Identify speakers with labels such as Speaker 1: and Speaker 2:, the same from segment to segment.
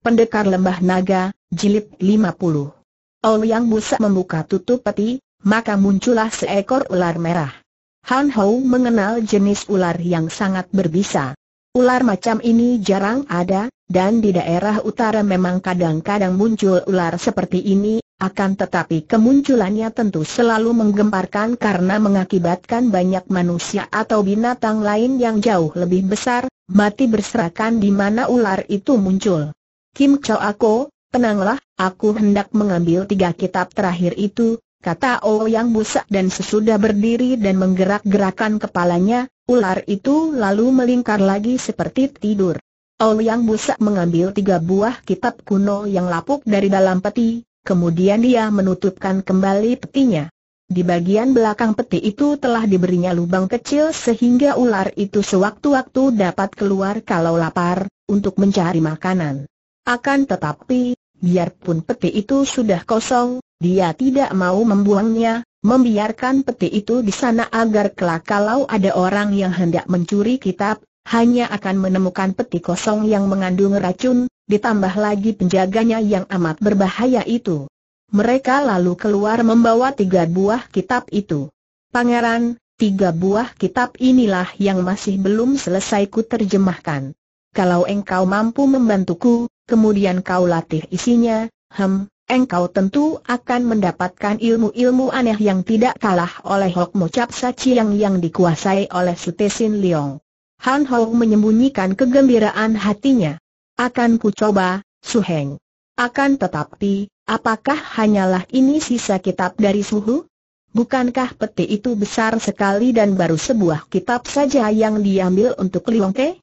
Speaker 1: Pendekar Lembah Naga, Jilid 50 yang Busa membuka tutup peti, maka muncullah seekor ular merah. Han Hou mengenal jenis ular yang sangat berbisa. Ular macam ini jarang ada, dan di daerah utara memang kadang-kadang muncul ular seperti ini, akan tetapi kemunculannya tentu selalu menggemparkan karena mengakibatkan banyak manusia atau binatang lain yang jauh lebih besar, mati berserakan di mana ular itu muncul. Kim Cho Ako, tenanglah, aku hendak mengambil tiga kitab terakhir itu, kata O yang Busa dan sesudah berdiri dan menggerak-gerakan kepalanya, ular itu lalu melingkar lagi seperti tidur. O yang Busa mengambil tiga buah kitab kuno yang lapuk dari dalam peti, kemudian dia menutupkan kembali petinya. Di bagian belakang peti itu telah diberinya lubang kecil sehingga ular itu sewaktu-waktu dapat keluar kalau lapar, untuk mencari makanan. Akan tetapi, biarpun peti itu sudah kosong, dia tidak mau membuangnya, membiarkan peti itu di sana agar kelak kalau ada orang yang hendak mencuri kitab, hanya akan menemukan peti kosong yang mengandung racun, ditambah lagi penjaganya yang amat berbahaya itu. Mereka lalu keluar membawa tiga buah kitab itu. Pangeran, tiga buah kitab inilah yang masih belum selesai ku terjemahkan kalau engkau mampu membantuku, kemudian kau latih isinya, hem, engkau tentu akan mendapatkan ilmu-ilmu aneh yang tidak kalah oleh Hok Mo Chap Chiang yang dikuasai oleh Sutesin Leong. Han Hong menyembunyikan kegembiraan hatinya. Akan ku coba, Suheng. Akan tetapi, apakah hanyalah ini sisa kitab dari Suhu? Bukankah peti itu besar sekali dan baru sebuah kitab saja yang diambil untuk Teh?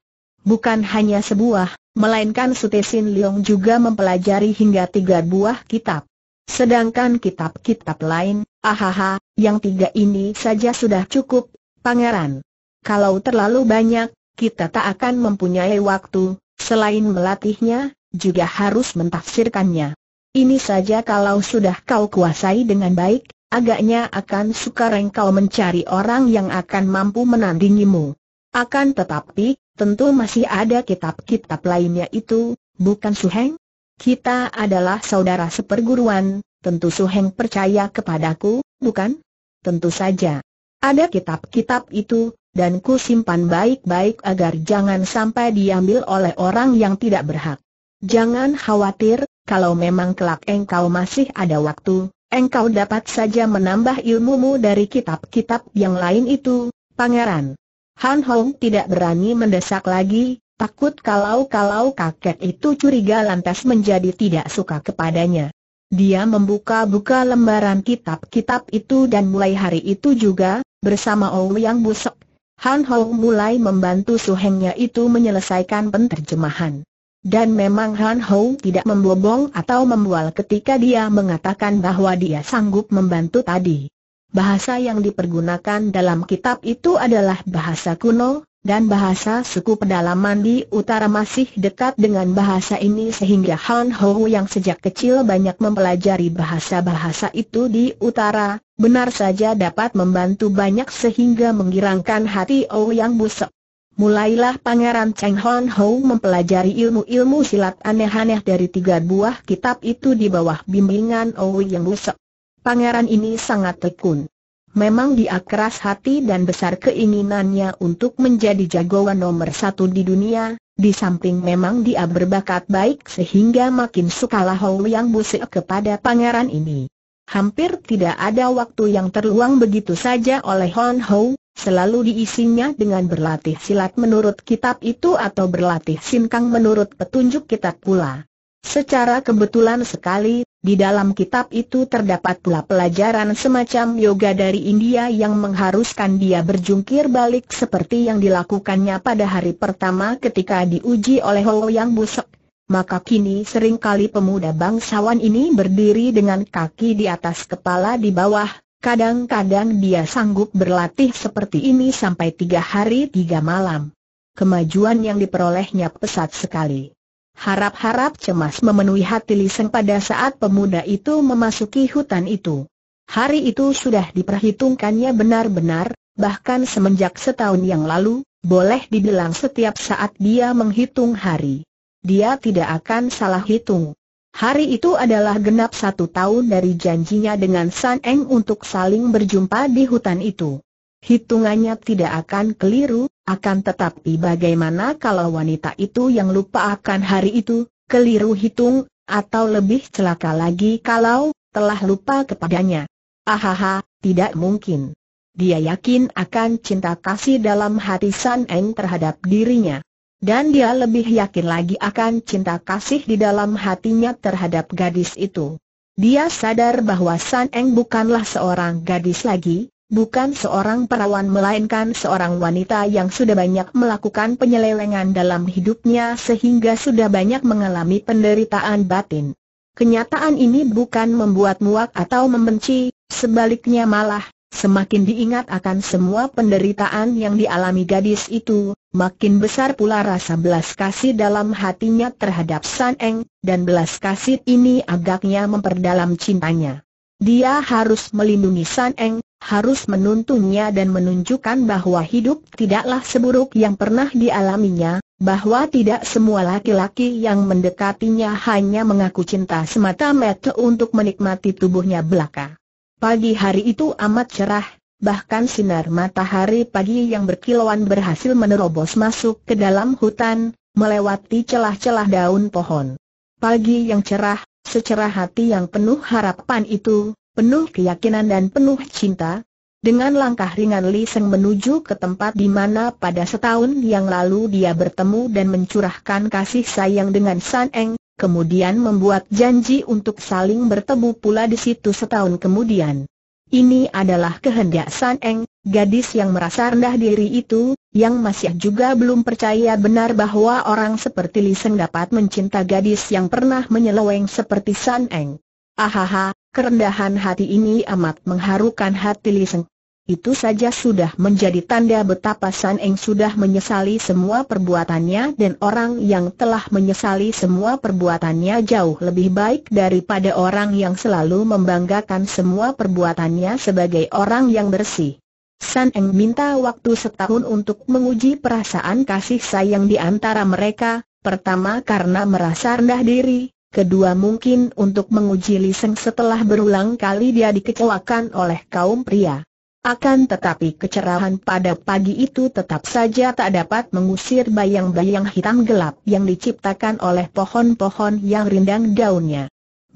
Speaker 1: Bukan hanya sebuah, melainkan Sutesin Leong juga mempelajari hingga tiga buah kitab. Sedangkan kitab-kitab lain, ahaha, yang tiga ini saja sudah cukup, pangeran. Kalau terlalu banyak, kita tak akan mempunyai waktu, selain melatihnya, juga harus mentafsirkannya. Ini saja kalau sudah kau kuasai dengan baik, agaknya akan sukar engkau mencari orang yang akan mampu menandingimu. Akan tetapi, tentu masih ada kitab-kitab lainnya itu, bukan Suheng? Kita adalah saudara seperguruan, tentu Suheng percaya kepadaku, bukan? Tentu saja. Ada kitab-kitab itu, dan ku simpan baik-baik agar jangan sampai diambil oleh orang yang tidak berhak. Jangan khawatir, kalau memang kelak engkau masih ada waktu, engkau dapat saja menambah ilmumu dari kitab-kitab yang lain itu, pangeran. Han Hong tidak berani mendesak lagi, takut kalau-kalau kakek itu curiga lantas menjadi tidak suka kepadanya. Dia membuka-buka lembaran kitab-kitab itu dan mulai hari itu juga, bersama yang Busok, Han Hong mulai membantu suhengnya itu menyelesaikan penterjemahan. Dan memang Han Hong tidak membobong atau membual ketika dia mengatakan bahwa dia sanggup membantu tadi. Bahasa yang dipergunakan dalam kitab itu adalah bahasa kuno, dan bahasa suku pedalaman di utara masih dekat dengan bahasa ini sehingga Han Ho yang sejak kecil banyak mempelajari bahasa-bahasa itu di utara, benar saja dapat membantu banyak sehingga menggirangkan hati Ou yang busuk. Mulailah Pangeran Cheng Han Ho mempelajari ilmu-ilmu silat aneh-aneh dari tiga buah kitab itu di bawah bimbingan Ou yang busuk pangeran ini sangat tekun. Memang dia keras hati dan besar keinginannya untuk menjadi jagoan nomor satu di dunia, di samping memang dia berbakat baik sehingga makin sukalah Hou Yang Busek kepada pangeran ini. Hampir tidak ada waktu yang terluang begitu saja oleh Hon Hou, selalu diisinya dengan berlatih silat menurut kitab itu atau berlatih sinkang menurut petunjuk kitab pula. Secara kebetulan sekali, di dalam kitab itu terdapat pula pelajaran semacam yoga dari India yang mengharuskan dia berjungkir balik seperti yang dilakukannya pada hari pertama ketika diuji oleh Ho Yang busuk. Maka kini seringkali pemuda bangsawan ini berdiri dengan kaki di atas kepala di bawah, kadang-kadang dia sanggup berlatih seperti ini sampai tiga hari tiga malam. Kemajuan yang diperolehnya pesat sekali. Harap-harap cemas memenuhi hati Liseng pada saat pemuda itu memasuki hutan itu. Hari itu sudah diperhitungkannya benar-benar, bahkan semenjak setahun yang lalu, boleh dibilang setiap saat dia menghitung hari. Dia tidak akan salah hitung. Hari itu adalah genap satu tahun dari janjinya dengan San Eng untuk saling berjumpa di hutan itu. Hitungannya tidak akan keliru, akan tetapi bagaimana kalau wanita itu yang lupa akan hari itu, keliru hitung, atau lebih celaka lagi kalau telah lupa kepadanya? Ahaha, tidak mungkin. Dia yakin akan cinta kasih dalam hati San Eng terhadap dirinya. Dan dia lebih yakin lagi akan cinta kasih di dalam hatinya terhadap gadis itu. Dia sadar bahwa San Eng bukanlah seorang gadis lagi, bukan seorang perawan melainkan seorang wanita yang sudah banyak melakukan penyelewengan dalam hidupnya sehingga sudah banyak mengalami penderitaan batin. Kenyataan ini bukan membuat muak atau membenci, sebaliknya malah, semakin diingat akan semua penderitaan yang dialami gadis itu, makin besar pula rasa belas kasih dalam hatinya terhadap San Eng, dan belas kasih ini agaknya memperdalam cintanya. Dia harus melindungi San Eng, harus menuntunnya dan menunjukkan bahwa hidup tidaklah seburuk yang pernah dialaminya, bahwa tidak semua laki-laki yang mendekatinya hanya mengaku cinta semata-mata untuk menikmati tubuhnya belaka. Pagi hari itu amat cerah, bahkan sinar matahari pagi yang berkilauan berhasil menerobos masuk ke dalam hutan, melewati celah-celah daun pohon. Pagi yang cerah, Secara hati yang penuh harapan itu, penuh keyakinan dan penuh cinta, dengan langkah ringan Li Seng menuju ke tempat di mana pada setahun yang lalu dia bertemu dan mencurahkan kasih sayang dengan San Eng, kemudian membuat janji untuk saling bertemu pula di situ setahun kemudian. Ini adalah kehendak San Eng, gadis yang merasa rendah diri itu, yang masih juga belum percaya benar bahwa orang seperti Li Sen dapat mencinta gadis yang pernah menyeleweng seperti San Eng. Ahaha, kerendahan hati ini amat mengharukan hati Li Sen. Itu saja sudah menjadi tanda betapa San Eng sudah menyesali semua perbuatannya dan orang yang telah menyesali semua perbuatannya jauh lebih baik daripada orang yang selalu membanggakan semua perbuatannya sebagai orang yang bersih. San Eng minta waktu setahun untuk menguji perasaan kasih sayang di antara mereka, pertama karena merasa rendah diri, kedua mungkin untuk menguji Seng setelah berulang kali dia dikecewakan oleh kaum pria. Akan tetapi kecerahan pada pagi itu tetap saja tak dapat mengusir bayang-bayang hitam gelap yang diciptakan oleh pohon-pohon yang rindang daunnya.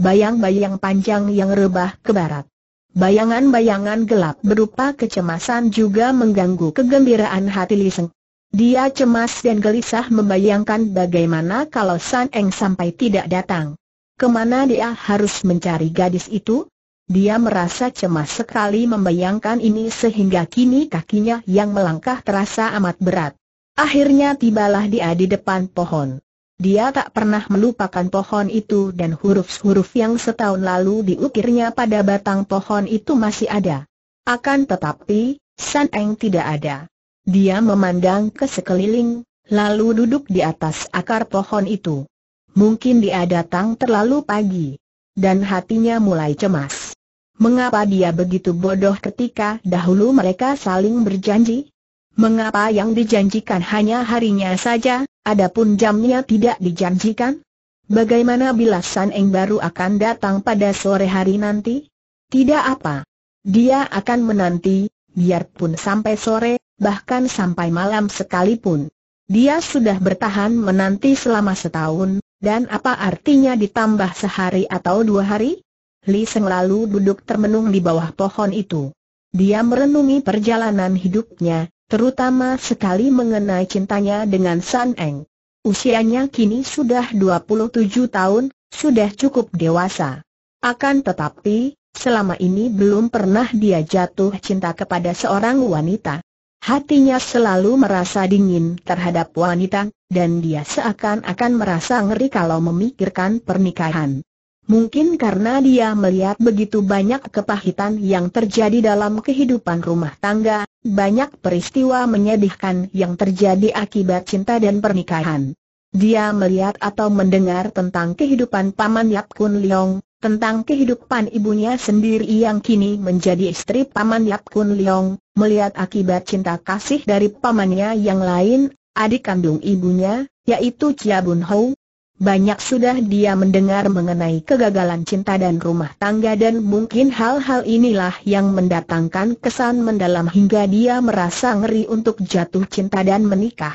Speaker 1: Bayang-bayang panjang yang rebah ke barat. Bayangan-bayangan gelap berupa kecemasan juga mengganggu kegembiraan hati Liseng. Dia cemas dan gelisah membayangkan bagaimana kalau San Eng sampai tidak datang. Kemana dia harus mencari gadis itu? Dia merasa cemas sekali membayangkan ini sehingga kini kakinya yang melangkah terasa amat berat. Akhirnya tibalah dia di depan pohon. Dia tak pernah melupakan pohon itu dan huruf-huruf yang setahun lalu diukirnya pada batang pohon itu masih ada. Akan tetapi, San Eng tidak ada. Dia memandang ke sekeliling, lalu duduk di atas akar pohon itu. Mungkin dia datang terlalu pagi, dan hatinya mulai cemas. Mengapa dia begitu bodoh ketika dahulu mereka saling berjanji? Mengapa yang dijanjikan hanya harinya saja, adapun jamnya tidak dijanjikan? Bagaimana bila San Eng baru akan datang pada sore hari nanti? Tidak apa. Dia akan menanti, biarpun sampai sore, bahkan sampai malam sekalipun. Dia sudah bertahan menanti selama setahun, dan apa artinya ditambah sehari atau dua hari? Li Seng lalu duduk termenung di bawah pohon itu. Dia merenungi perjalanan hidupnya, terutama sekali mengenai cintanya dengan San Eng. Usianya kini sudah 27 tahun, sudah cukup dewasa. Akan tetapi, selama ini belum pernah dia jatuh cinta kepada seorang wanita. Hatinya selalu merasa dingin terhadap wanita, dan dia seakan-akan merasa ngeri kalau memikirkan pernikahan. Mungkin karena dia melihat begitu banyak kepahitan yang terjadi dalam kehidupan rumah tangga, banyak peristiwa menyedihkan yang terjadi akibat cinta dan pernikahan. Dia melihat atau mendengar tentang kehidupan Paman Yap Kun Leong, tentang kehidupan ibunya sendiri yang kini menjadi istri Paman Yap Kun Leong, melihat akibat cinta kasih dari pamannya yang lain, adik kandung ibunya, yaitu Chia Bun Hou, banyak sudah dia mendengar mengenai kegagalan cinta dan rumah tangga dan mungkin hal-hal inilah yang mendatangkan kesan mendalam hingga dia merasa ngeri untuk jatuh cinta dan menikah.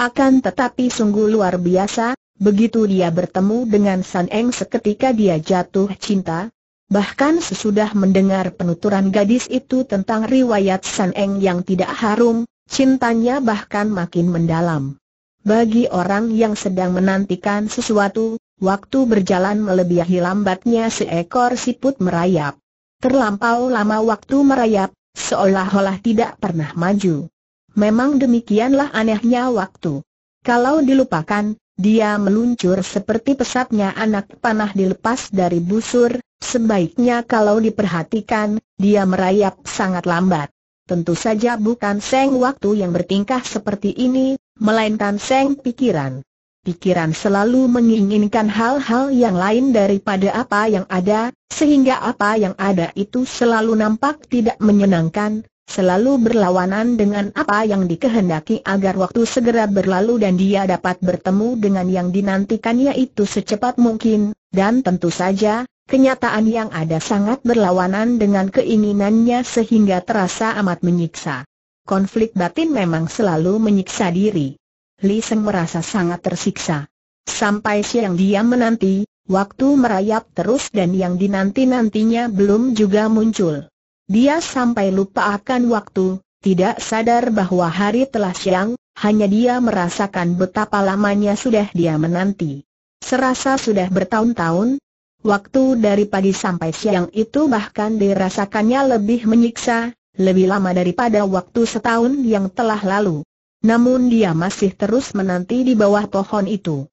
Speaker 1: Akan tetapi sungguh luar biasa, begitu dia bertemu dengan San Eng seketika dia jatuh cinta, Bahkan sesudah mendengar penuturan gadis itu tentang riwayat San Eng yang tidak harum, cintanya bahkan makin mendalam. Bagi orang yang sedang menantikan sesuatu, waktu berjalan melebihi lambatnya seekor siput merayap. Terlampau lama waktu merayap, seolah-olah tidak pernah maju. Memang demikianlah anehnya waktu. Kalau dilupakan, dia meluncur seperti pesatnya anak panah dilepas dari busur, sebaiknya kalau diperhatikan, dia merayap sangat lambat. Tentu saja bukan seng waktu yang bertingkah seperti ini, melainkan seng pikiran. Pikiran selalu menginginkan hal-hal yang lain daripada apa yang ada, sehingga apa yang ada itu selalu nampak tidak menyenangkan, selalu berlawanan dengan apa yang dikehendaki agar waktu segera berlalu dan dia dapat bertemu dengan yang dinantikannya itu secepat mungkin, dan tentu saja, kenyataan yang ada sangat berlawanan dengan keinginannya sehingga terasa amat menyiksa konflik batin memang selalu menyiksa diri. Li Seng merasa sangat tersiksa. Sampai siang dia menanti, waktu merayap terus dan yang dinanti-nantinya belum juga muncul. Dia sampai lupa akan waktu, tidak sadar bahwa hari telah siang, hanya dia merasakan betapa lamanya sudah dia menanti. Serasa sudah bertahun-tahun, Waktu dari pagi sampai siang itu bahkan dirasakannya lebih menyiksa, lebih lama daripada waktu setahun yang telah lalu. Namun dia masih terus menanti di bawah pohon itu.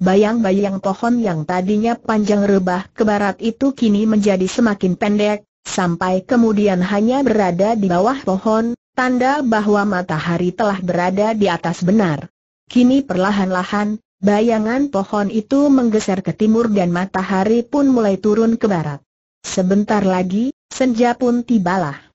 Speaker 1: Bayang-bayang pohon yang tadinya panjang rebah ke barat itu kini menjadi semakin pendek, sampai kemudian hanya berada di bawah pohon, tanda bahwa matahari telah berada di atas benar. Kini perlahan-lahan, bayangan pohon itu menggeser ke timur dan matahari pun mulai turun ke barat. Sebentar lagi, senja pun tibalah.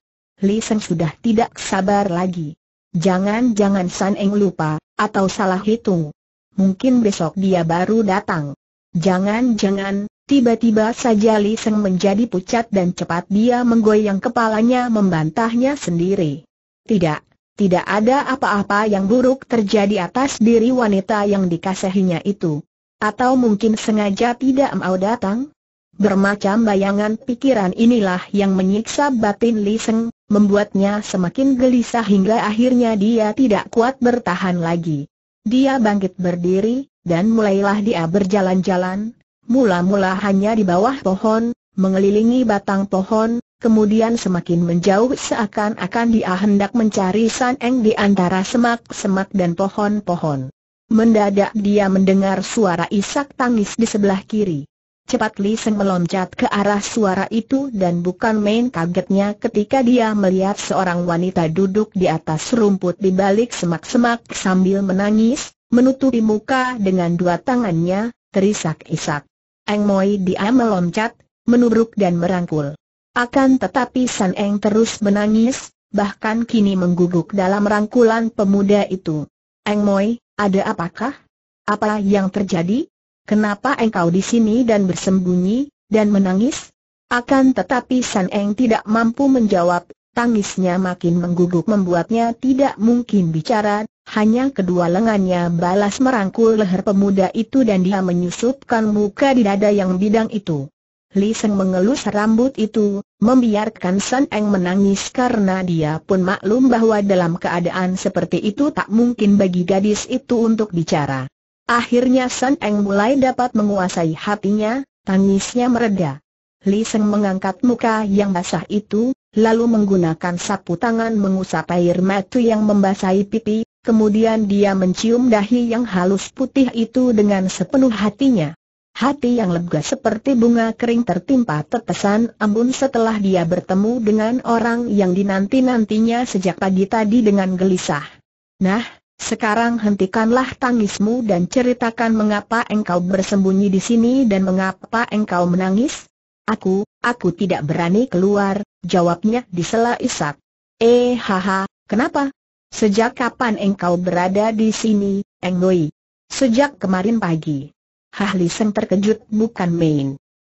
Speaker 1: Li Seng sudah tidak sabar lagi. Jangan-jangan San Eng lupa, atau salah hitung. Mungkin besok dia baru datang. Jangan-jangan, tiba-tiba saja Li Seng menjadi pucat dan cepat dia menggoyang kepalanya membantahnya sendiri. Tidak, tidak ada apa-apa yang buruk terjadi atas diri wanita yang dikasihinya itu. Atau mungkin sengaja tidak mau datang? Bermacam bayangan pikiran inilah yang menyiksa batin Li Seng, membuatnya semakin gelisah hingga akhirnya dia tidak kuat bertahan lagi. Dia bangkit berdiri, dan mulailah dia berjalan-jalan, mula-mula hanya di bawah pohon, mengelilingi batang pohon, kemudian semakin menjauh seakan-akan dia hendak mencari San Eng di antara semak-semak dan pohon-pohon. Mendadak dia mendengar suara isak tangis di sebelah kiri. Cepat Li Seng meloncat ke arah suara itu dan bukan main kagetnya ketika dia melihat seorang wanita duduk di atas rumput di balik semak-semak sambil menangis, menutupi muka dengan dua tangannya, terisak-isak. Eng Moi dia meloncat, menubruk dan merangkul. Akan tetapi San Eng terus menangis, bahkan kini mengguguk dalam rangkulan pemuda itu. Eng Moi, ada apakah? Apa yang terjadi? Kenapa engkau di sini dan bersembunyi, dan menangis? Akan tetapi San Eng tidak mampu menjawab, tangisnya makin mengguguk membuatnya tidak mungkin bicara, hanya kedua lengannya balas merangkul leher pemuda itu dan dia menyusupkan muka di dada yang bidang itu. Li Seng mengelus rambut itu, membiarkan San Eng menangis karena dia pun maklum bahwa dalam keadaan seperti itu tak mungkin bagi gadis itu untuk bicara. Akhirnya San Eng mulai dapat menguasai hatinya, tangisnya mereda. Li Seng mengangkat muka yang basah itu, lalu menggunakan sapu tangan mengusap air mata yang membasahi pipi, kemudian dia mencium dahi yang halus putih itu dengan sepenuh hatinya. Hati yang lega seperti bunga kering tertimpa tetesan embun setelah dia bertemu dengan orang yang dinanti-nantinya sejak pagi tadi dengan gelisah. Nah, sekarang hentikanlah tangismu dan ceritakan mengapa engkau bersembunyi di sini dan mengapa engkau menangis. Aku, aku tidak berani keluar, jawabnya di sela isak. Eh haha, kenapa? Sejak kapan engkau berada di sini, Eng Sejak kemarin pagi. Hah Seng terkejut bukan main.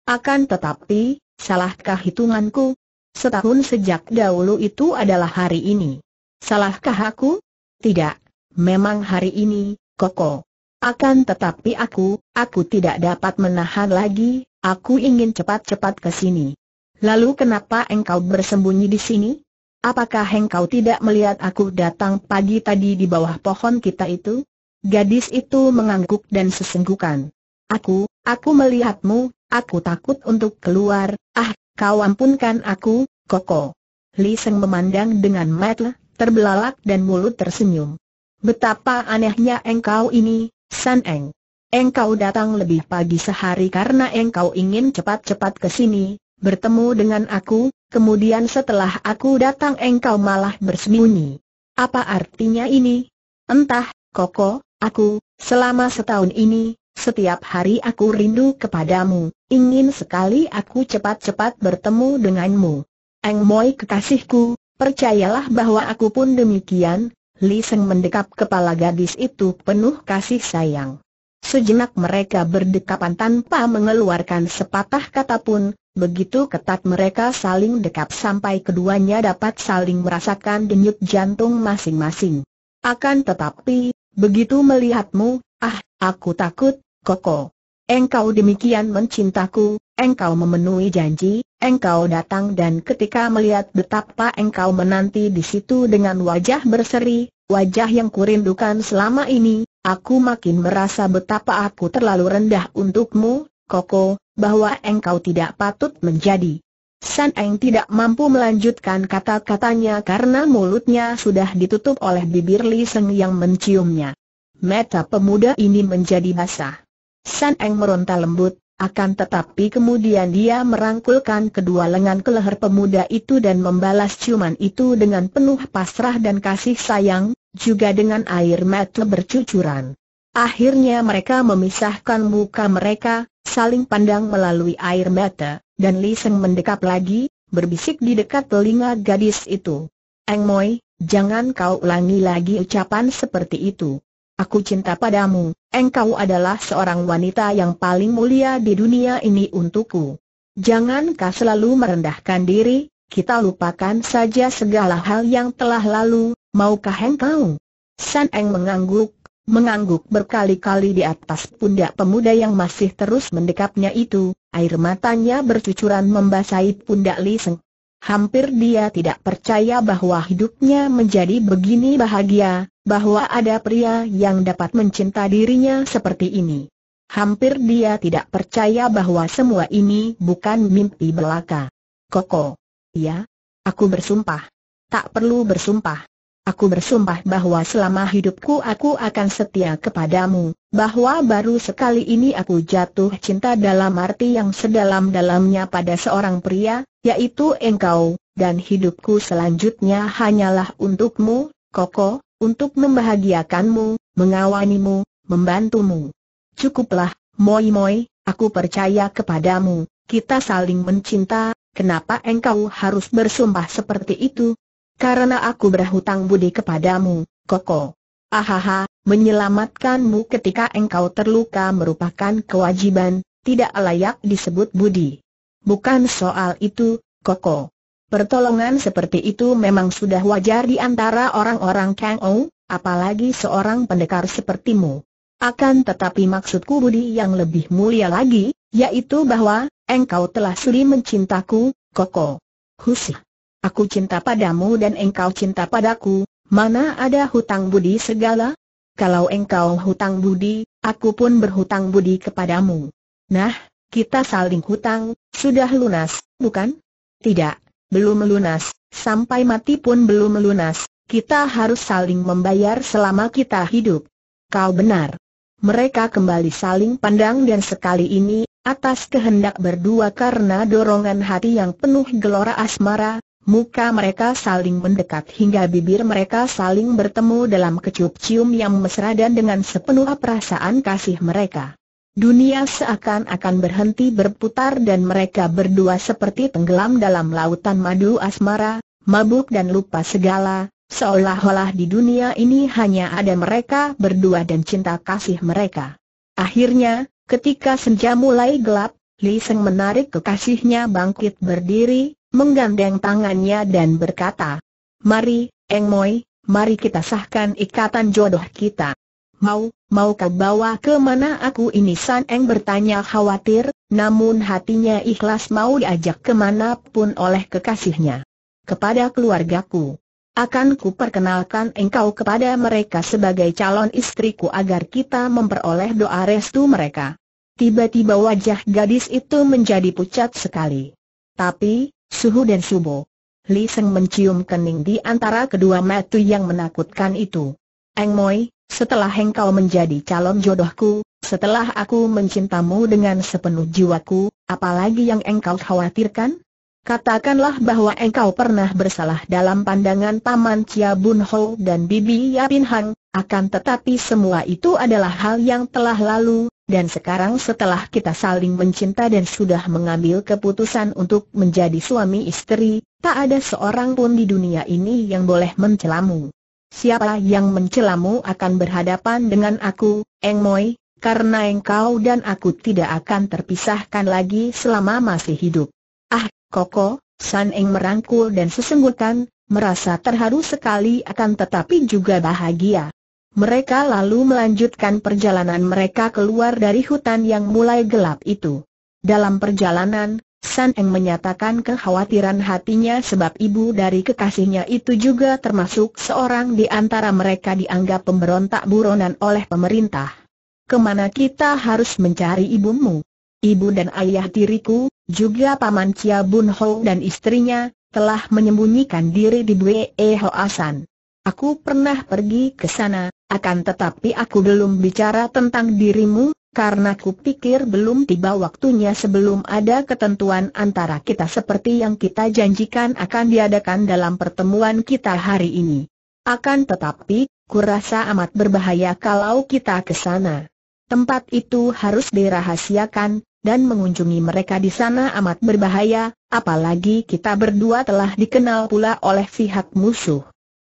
Speaker 1: Akan tetapi, salahkah hitunganku? Setahun sejak dahulu itu adalah hari ini. Salahkah aku? Tidak. Memang hari ini, Koko. Akan tetapi aku, aku tidak dapat menahan lagi, aku ingin cepat-cepat ke sini. Lalu kenapa engkau bersembunyi di sini? Apakah engkau tidak melihat aku datang pagi tadi di bawah pohon kita itu? Gadis itu mengangguk dan sesenggukan. Aku, aku melihatmu, aku takut untuk keluar, ah, kau ampunkan aku, Koko. Li Seng memandang dengan mata terbelalak dan mulut tersenyum. Betapa anehnya engkau ini, San Eng. Engkau datang lebih pagi sehari karena engkau ingin cepat-cepat ke sini, bertemu dengan aku, kemudian setelah aku datang engkau malah bersembunyi. Apa artinya ini? Entah, Koko, aku, selama setahun ini, setiap hari aku rindu kepadamu, ingin sekali aku cepat-cepat bertemu denganmu. Eng Moi kekasihku, percayalah bahwa aku pun demikian, Li Seng mendekap kepala gadis itu penuh kasih sayang. Sejenak mereka berdekapan tanpa mengeluarkan sepatah kata pun, begitu ketat mereka saling dekap sampai keduanya dapat saling merasakan denyut jantung masing-masing. Akan tetapi, begitu melihatmu, ah, aku takut, Koko. Engkau demikian mencintaku, engkau memenuhi janji, engkau datang dan ketika melihat betapa engkau menanti di situ dengan wajah berseri, wajah yang kurindukan selama ini, aku makin merasa betapa aku terlalu rendah untukmu, Koko, bahwa engkau tidak patut menjadi. San Eng tidak mampu melanjutkan kata-katanya karena mulutnya sudah ditutup oleh bibir Li Seng yang menciumnya. Meta pemuda ini menjadi basah. San Eng meronta lembut, akan tetapi kemudian dia merangkulkan kedua lengan ke leher pemuda itu dan membalas ciuman itu dengan penuh pasrah dan kasih sayang, juga dengan air mata bercucuran. Akhirnya mereka memisahkan muka mereka, saling pandang melalui air mata, dan Li Seng mendekap lagi, berbisik di dekat telinga gadis itu. Eng Moi, jangan kau ulangi lagi ucapan seperti itu. Aku cinta padamu, engkau adalah seorang wanita yang paling mulia di dunia ini untukku. Jangankah selalu merendahkan diri, kita lupakan saja segala hal yang telah lalu, maukah engkau? San Eng mengangguk, mengangguk berkali-kali di atas pundak pemuda yang masih terus mendekapnya itu, air matanya bercucuran membasahi pundak Seng. Hampir dia tidak percaya bahwa hidupnya menjadi begini bahagia, bahwa ada pria yang dapat mencinta dirinya seperti ini. Hampir dia tidak percaya bahwa semua ini bukan mimpi belaka. Koko. Ya, aku bersumpah. Tak perlu bersumpah. Aku bersumpah bahwa selama hidupku aku akan setia kepadamu, bahwa baru sekali ini aku jatuh cinta dalam arti yang sedalam-dalamnya pada seorang pria, yaitu engkau, dan hidupku selanjutnya hanyalah untukmu, Koko, untuk membahagiakanmu, mengawanimu, membantumu. Cukuplah, Moi Moi, aku percaya kepadamu, kita saling mencinta, kenapa engkau harus bersumpah seperti itu? Karena aku berhutang budi kepadamu, Koko. Ahaha, menyelamatkanmu ketika engkau terluka merupakan kewajiban, tidak layak disebut budi. Bukan soal itu, Koko. Pertolongan seperti itu memang sudah wajar di antara orang-orang Kang Ou, apalagi seorang pendekar sepertimu. Akan tetapi maksudku budi yang lebih mulia lagi, yaitu bahwa, engkau telah suri mencintaku, Koko. Husi, Aku cinta padamu dan engkau cinta padaku, mana ada hutang budi segala? Kalau engkau hutang budi, aku pun berhutang budi kepadamu. Nah, kita saling hutang, sudah lunas, bukan? Tidak, belum lunas, sampai mati pun belum lunas, kita harus saling membayar selama kita hidup. Kau benar. Mereka kembali saling pandang dan sekali ini, atas kehendak berdua karena dorongan hati yang penuh gelora asmara, muka mereka saling mendekat hingga bibir mereka saling bertemu dalam kecup cium yang mesra dan dengan sepenuh perasaan kasih mereka. Dunia seakan-akan berhenti berputar dan mereka berdua seperti tenggelam dalam lautan madu asmara, mabuk dan lupa segala, seolah-olah di dunia ini hanya ada mereka berdua dan cinta kasih mereka. Akhirnya, ketika senja mulai gelap, Li Seng menarik kekasihnya bangkit berdiri, menggandeng tangannya dan berkata, Mari, Eng Moi, mari kita sahkan ikatan jodoh kita. Mau, mau kau bawa ke mana aku ini San Eng bertanya khawatir, namun hatinya ikhlas mau diajak kemana pun oleh kekasihnya. Kepada keluargaku. Akan ku perkenalkan engkau kepada mereka sebagai calon istriku agar kita memperoleh doa restu mereka. Tiba-tiba wajah gadis itu menjadi pucat sekali. Tapi, suhu dan subo. Li Seng mencium kening di antara kedua mata yang menakutkan itu. Eng Moi, setelah engkau menjadi calon jodohku, setelah aku mencintamu dengan sepenuh jiwaku, apalagi yang engkau khawatirkan? Katakanlah bahwa engkau pernah bersalah dalam pandangan Paman Chia Bun Ho dan Bibi Yapin Hang, akan tetapi semua itu adalah hal yang telah lalu, dan sekarang setelah kita saling mencinta dan sudah mengambil keputusan untuk menjadi suami istri, tak ada seorang pun di dunia ini yang boleh mencelamu siapa yang mencelamu akan berhadapan dengan aku, Eng Moi, karena engkau dan aku tidak akan terpisahkan lagi selama masih hidup. Ah, Koko, San Eng merangkul dan sesenggukan, merasa terharu sekali akan tetapi juga bahagia. Mereka lalu melanjutkan perjalanan mereka keluar dari hutan yang mulai gelap itu. Dalam perjalanan, San Eng menyatakan kekhawatiran hatinya sebab ibu dari kekasihnya itu juga termasuk seorang di antara mereka dianggap pemberontak buronan oleh pemerintah. Kemana kita harus mencari ibumu? Ibu dan ayah tiriku, juga paman Chia Bun Ho dan istrinya, telah menyembunyikan diri di Bue e Ho Asan. Aku pernah pergi ke sana, akan tetapi aku belum bicara tentang dirimu, karena kupikir belum tiba waktunya sebelum ada ketentuan antara kita seperti yang kita janjikan akan diadakan dalam pertemuan kita hari ini. Akan tetapi, kurasa amat berbahaya kalau kita ke sana. Tempat itu harus dirahasiakan, dan mengunjungi mereka di sana amat berbahaya, apalagi kita berdua telah dikenal pula oleh pihak musuh.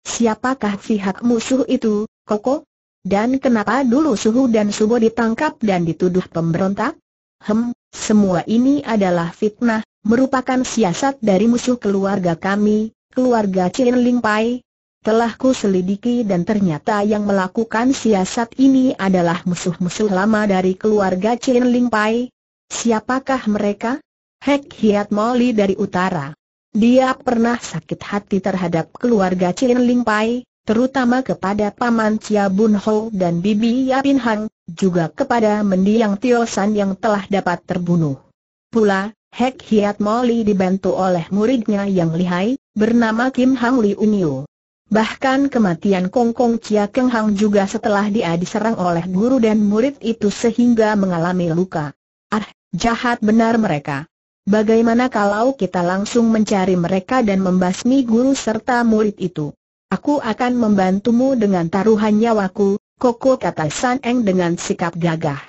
Speaker 1: Siapakah pihak musuh itu, Koko? Dan kenapa dulu Suhu dan Subo ditangkap dan dituduh pemberontak? Hem, semua ini adalah fitnah, merupakan siasat dari musuh keluarga kami, keluarga Chin Ling Pai. Telah ku selidiki dan ternyata yang melakukan siasat ini adalah musuh-musuh lama dari keluarga Chin Ling Pai. Siapakah mereka? Hek Hiat Moli dari utara. Dia pernah sakit hati terhadap keluarga Chin Ling Pai, terutama kepada Paman Chia Bun Ho dan Bibi Yapin Hang, juga kepada mendiang Tio San yang telah dapat terbunuh. Pula, Hek Hiat Moli dibantu oleh muridnya yang lihai, bernama Kim Hang Li Unio. Bahkan kematian Kong Kong Chia Keng Hang juga setelah dia diserang oleh guru dan murid itu sehingga mengalami luka. Ah, jahat benar mereka. Bagaimana kalau kita langsung mencari mereka dan membasmi guru serta murid itu? Aku akan membantumu dengan taruhan nyawaku, Koko kata San Eng dengan sikap gagah.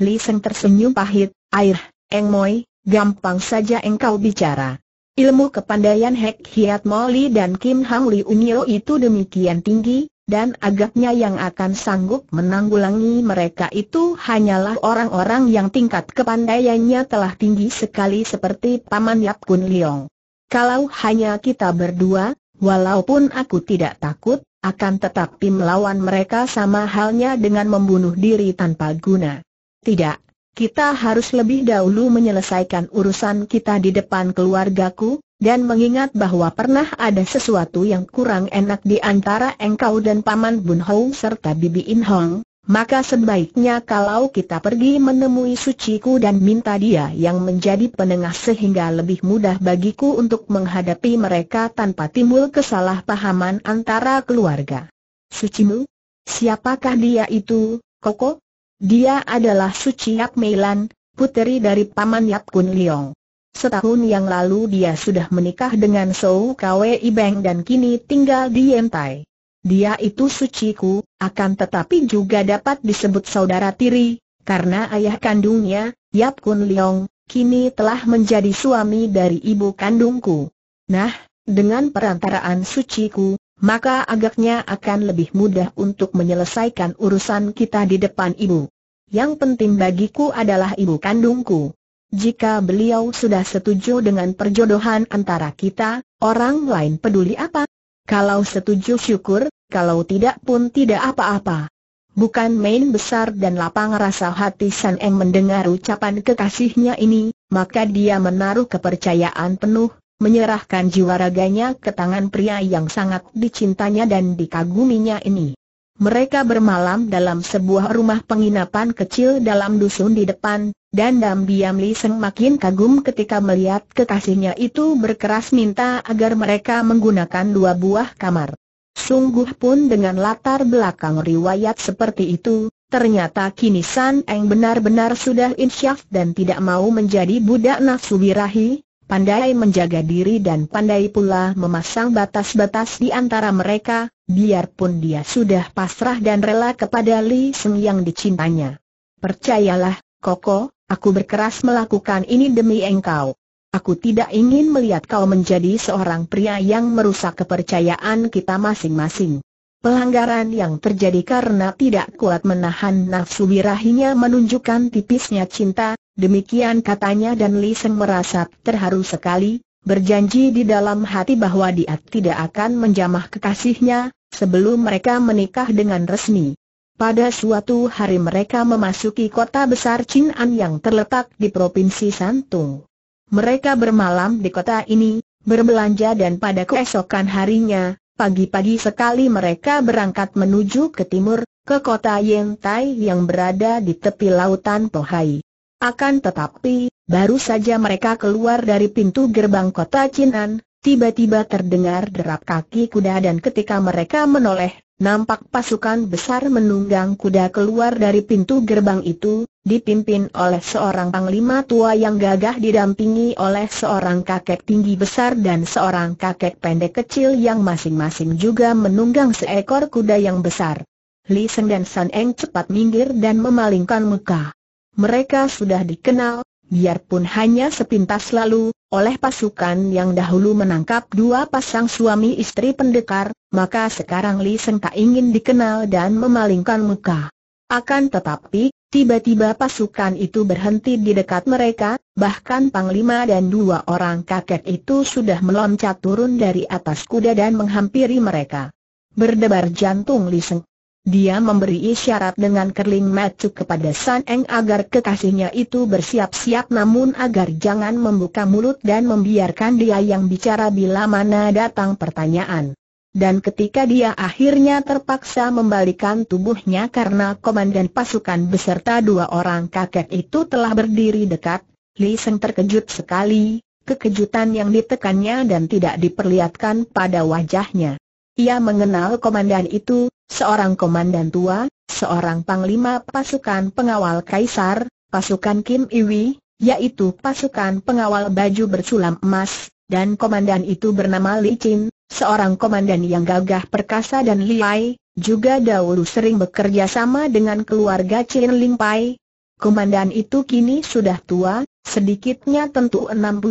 Speaker 1: Li Seng tersenyum pahit, air, Eng Moi, gampang saja engkau bicara. Ilmu kepandaian Hek Hiat Moli dan Kim Hang Li Unyo itu demikian tinggi, dan agaknya yang akan sanggup menanggulangi mereka itu hanyalah orang-orang yang tingkat kepandaiannya telah tinggi sekali seperti Paman Yap Kun Leong. Kalau hanya kita berdua, Walaupun aku tidak takut, akan tetapi melawan mereka sama halnya dengan membunuh diri tanpa guna. Tidak, kita harus lebih dahulu menyelesaikan urusan kita di depan keluargaku, dan mengingat bahwa pernah ada sesuatu yang kurang enak di antara engkau dan Paman Bun Hou serta Bibi In Hong, maka sebaiknya kalau kita pergi menemui suciku dan minta dia yang menjadi penengah sehingga lebih mudah bagiku untuk menghadapi mereka tanpa timbul kesalahpahaman antara keluarga. Sucimu? Siapakah dia itu, Koko? Dia adalah Suci Yap Meilan, puteri dari Paman Yap Kun Liong. Setahun yang lalu dia sudah menikah dengan Sou Kwe Ibeng dan kini tinggal di Yentai. Dia itu suciku, akan tetapi juga dapat disebut saudara tiri, karena ayah kandungnya, Yap Kun Leong, kini telah menjadi suami dari ibu kandungku. Nah, dengan perantaraan suciku, maka agaknya akan lebih mudah untuk menyelesaikan urusan kita di depan ibu. Yang penting bagiku adalah ibu kandungku. Jika beliau sudah setuju dengan perjodohan antara kita, orang lain peduli apa? Kalau setuju syukur, kalau tidak pun tidak apa-apa. Bukan main besar dan lapang rasa hati San Eng mendengar ucapan kekasihnya ini, maka dia menaruh kepercayaan penuh, menyerahkan jiwa raganya ke tangan pria yang sangat dicintanya dan dikaguminya ini. Mereka bermalam dalam sebuah rumah penginapan kecil dalam dusun di depan, dan Dam Biam Li Seng makin kagum ketika melihat kekasihnya itu berkeras minta agar mereka menggunakan dua buah kamar. Sungguh pun dengan latar belakang riwayat seperti itu, ternyata kini San Eng benar-benar sudah insyaf dan tidak mau menjadi budak nafsu birahi, pandai menjaga diri dan pandai pula memasang batas-batas di antara mereka, biarpun dia sudah pasrah dan rela kepada Li Seng yang dicintanya. Percayalah, Koko, Aku berkeras melakukan ini demi engkau. Aku tidak ingin melihat kau menjadi seorang pria yang merusak kepercayaan kita masing-masing. Pelanggaran yang terjadi karena tidak kuat menahan nafsu birahinya menunjukkan tipisnya cinta, demikian katanya dan Li Seng merasa terharu sekali, berjanji di dalam hati bahwa dia tidak akan menjamah kekasihnya, sebelum mereka menikah dengan resmi. Pada suatu hari mereka memasuki kota besar Chin'an yang terletak di Provinsi Santung. Mereka bermalam di kota ini, berbelanja dan pada keesokan harinya, pagi-pagi sekali mereka berangkat menuju ke timur, ke kota Yentai yang berada di tepi lautan Pohai. Akan tetapi, baru saja mereka keluar dari pintu gerbang kota Chinan, tiba-tiba terdengar derap kaki kuda dan ketika mereka menoleh nampak pasukan besar menunggang kuda keluar dari pintu gerbang itu, dipimpin oleh seorang panglima tua yang gagah didampingi oleh seorang kakek tinggi besar dan seorang kakek pendek kecil yang masing-masing juga menunggang seekor kuda yang besar. Li Seng dan San Eng cepat minggir dan memalingkan muka. Mereka sudah dikenal, biarpun hanya sepintas lalu, oleh pasukan yang dahulu menangkap dua pasang suami istri pendekar, maka sekarang Li Seng tak ingin dikenal dan memalingkan muka. Akan tetapi, tiba-tiba pasukan itu berhenti di dekat mereka, bahkan Panglima dan dua orang kakek itu sudah meloncat turun dari atas kuda dan menghampiri mereka. Berdebar jantung Li Seng, dia memberi isyarat dengan kerling macu kepada San Eng agar kekasihnya itu bersiap-siap namun agar jangan membuka mulut dan membiarkan dia yang bicara bila mana datang pertanyaan. Dan ketika dia akhirnya terpaksa membalikan tubuhnya karena komandan pasukan beserta dua orang kakek itu telah berdiri dekat, Li Seng terkejut sekali, kekejutan yang ditekannya dan tidak diperlihatkan pada wajahnya. Ia mengenal komandan itu, seorang komandan tua, seorang panglima pasukan pengawal kaisar, pasukan Kim Iwi, yaitu pasukan pengawal baju bersulam emas, dan komandan itu bernama Li Chin, seorang komandan yang gagah perkasa dan liai, juga dahulu sering bekerja sama dengan keluarga Chin Ling Pai. Komandan itu kini sudah tua, sedikitnya tentu 65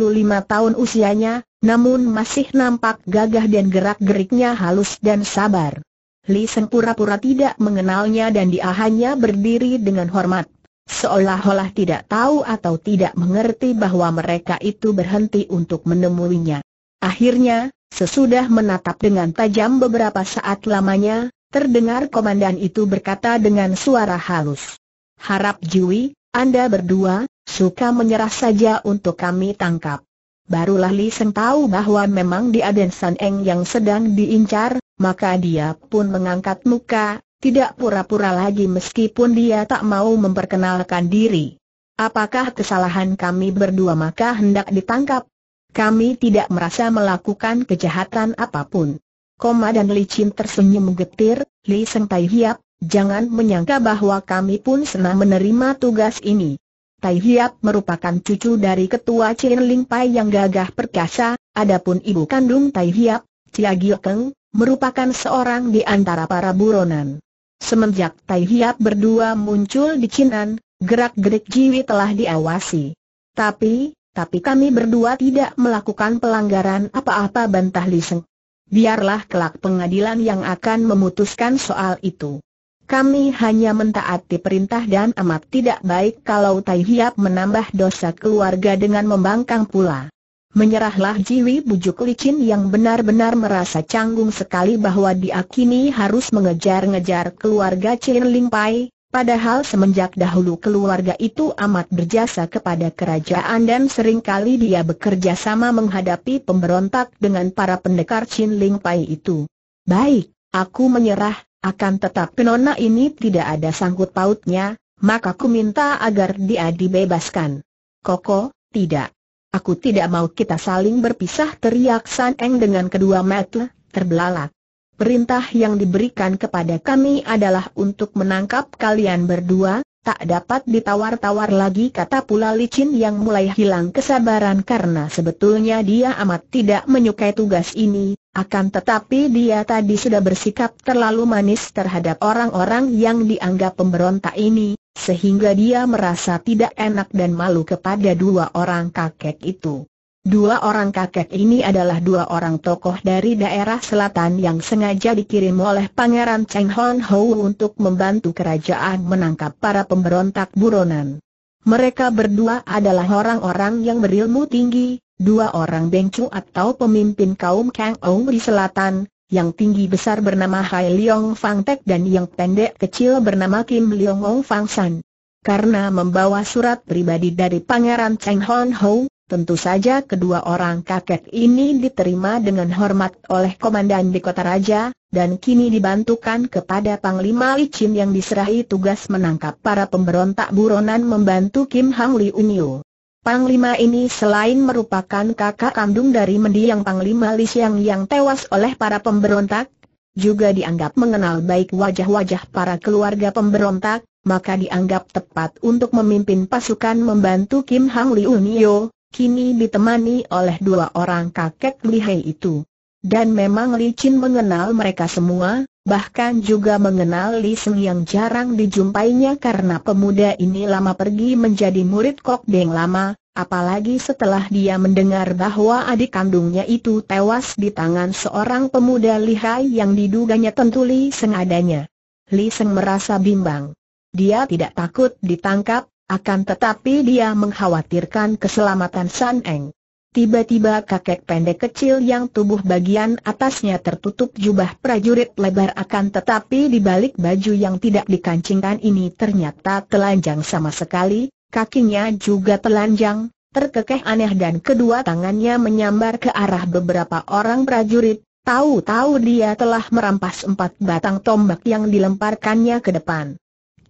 Speaker 1: tahun usianya, namun masih nampak gagah dan gerak-geriknya halus dan sabar. Li Seng pura-pura tidak mengenalnya dan dia hanya berdiri dengan hormat. Seolah-olah tidak tahu atau tidak mengerti bahwa mereka itu berhenti untuk menemuinya. Akhirnya, sesudah menatap dengan tajam beberapa saat lamanya, terdengar komandan itu berkata dengan suara halus. Harap Jui, Anda berdua, suka menyerah saja untuk kami tangkap. Barulah Li Seng tahu bahwa memang dia dan San Eng yang sedang diincar, maka dia pun mengangkat muka, tidak pura-pura lagi meskipun dia tak mau memperkenalkan diri. Apakah kesalahan kami berdua maka hendak ditangkap? Kami tidak merasa melakukan kejahatan apapun. Koma dan Li licin tersenyum getir, Li Seng Tai Hiap, jangan menyangka bahwa kami pun senang menerima tugas ini. Tai Hiap merupakan cucu dari ketua Chin Ling Pai yang gagah perkasa, adapun ibu kandung Tai Hiap, Cia Gil Keng, merupakan seorang di antara para buronan. Semenjak Tai Hiap berdua muncul di Cinan, gerak-gerik Jiwi telah diawasi. Tapi, tapi kami berdua tidak melakukan pelanggaran apa-apa bantah Liseng. Biarlah kelak pengadilan yang akan memutuskan soal itu. Kami hanya mentaati perintah dan amat tidak baik kalau Tai Hiap menambah dosa keluarga dengan membangkang pula. Menyerahlah Jiwi bujuk licin yang benar-benar merasa canggung sekali bahwa dia kini harus mengejar-ngejar keluarga Ling Pai, padahal semenjak dahulu keluarga itu amat berjasa kepada kerajaan dan seringkali dia bekerja sama menghadapi pemberontak dengan para pendekar Ling Pai itu. Baik, aku menyerah, akan tetap nona ini tidak ada sangkut pautnya, maka ku minta agar dia dibebaskan. Koko, tidak. Aku tidak mau kita saling berpisah teriak San Eng dengan kedua mata, terbelalak. Perintah yang diberikan kepada kami adalah untuk menangkap kalian berdua, tak dapat ditawar-tawar lagi kata pula licin yang mulai hilang kesabaran karena sebetulnya dia amat tidak menyukai tugas ini, akan tetapi dia tadi sudah bersikap terlalu manis terhadap orang-orang yang dianggap pemberontak ini, sehingga dia merasa tidak enak dan malu kepada dua orang kakek itu. Dua orang kakek ini adalah dua orang tokoh dari daerah selatan yang sengaja dikirim oleh Pangeran Cheng Hon Ho untuk membantu kerajaan menangkap para pemberontak buronan. Mereka berdua adalah orang-orang yang berilmu tinggi, dua orang bengcu atau pemimpin kaum Kang Ong di selatan, yang tinggi besar bernama Hai Leong Fang Tek dan yang pendek kecil bernama Kim Leong Ong Fang San. Karena membawa surat pribadi dari Pangeran Cheng Hon Ho, tentu saja kedua orang kakek ini diterima dengan hormat oleh Komandan di Kota Raja, dan kini dibantukan kepada Panglima Licin yang diserahi tugas menangkap para pemberontak buronan membantu Kim Hang Li Niu. Panglima ini selain merupakan kakak kandung dari mendiang Panglima Li Siang yang tewas oleh para pemberontak, juga dianggap mengenal baik wajah-wajah para keluarga pemberontak, maka dianggap tepat untuk memimpin pasukan membantu Kim Hang Li Unio, kini ditemani oleh dua orang kakek Li lihai itu. Dan memang Li Chin mengenal mereka semua, bahkan juga mengenal Li Seng yang jarang dijumpainya karena pemuda ini lama pergi menjadi murid Kok Deng lama, apalagi setelah dia mendengar bahwa adik kandungnya itu tewas di tangan seorang pemuda lihai yang diduganya tentu Li Seng adanya. Li Seng merasa bimbang. Dia tidak takut ditangkap, akan tetapi dia mengkhawatirkan keselamatan San Eng. Tiba-tiba kakek pendek kecil yang tubuh bagian atasnya tertutup jubah prajurit lebar akan tetapi di balik baju yang tidak dikancingkan ini ternyata telanjang sama sekali, kakinya juga telanjang, terkekeh aneh dan kedua tangannya menyambar ke arah beberapa orang prajurit, tahu-tahu dia telah merampas empat batang tombak yang dilemparkannya ke depan.